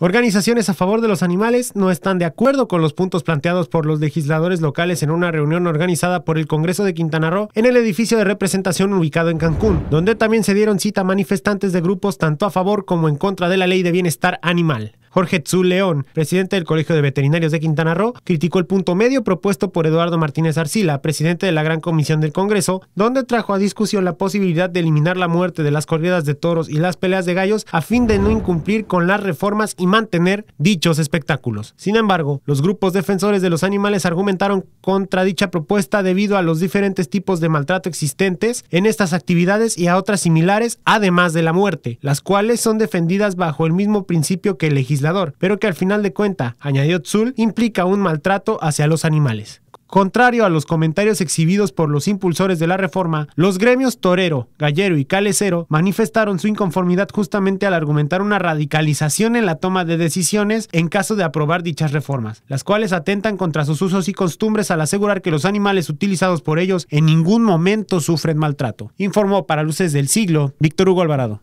Organizaciones a favor de los animales no están de acuerdo con los puntos planteados por los legisladores locales en una reunión organizada por el Congreso de Quintana Roo en el edificio de representación ubicado en Cancún, donde también se dieron cita manifestantes de grupos tanto a favor como en contra de la ley de bienestar animal. Jorge Tzu León, presidente del Colegio de Veterinarios de Quintana Roo, criticó el punto medio propuesto por Eduardo Martínez Arcila, presidente de la Gran Comisión del Congreso, donde trajo a discusión la posibilidad de eliminar la muerte de las corridas de toros y las peleas de gallos a fin de no incumplir con las reformas y mantener dichos espectáculos. Sin embargo, los grupos defensores de los animales argumentaron contra dicha propuesta debido a los diferentes tipos de maltrato existentes en estas actividades y a otras similares, además de la muerte, las cuales son defendidas bajo el mismo principio que el pero que al final de cuenta, añadió Tzul, implica un maltrato hacia los animales. Contrario a los comentarios exhibidos por los impulsores de la reforma, los gremios torero, gallero y calecero manifestaron su inconformidad justamente al argumentar una radicalización en la toma de decisiones en caso de aprobar dichas reformas, las cuales atentan contra sus usos y costumbres al asegurar que los animales utilizados por ellos en ningún momento sufren maltrato, informó para Luces del Siglo Víctor Hugo Alvarado.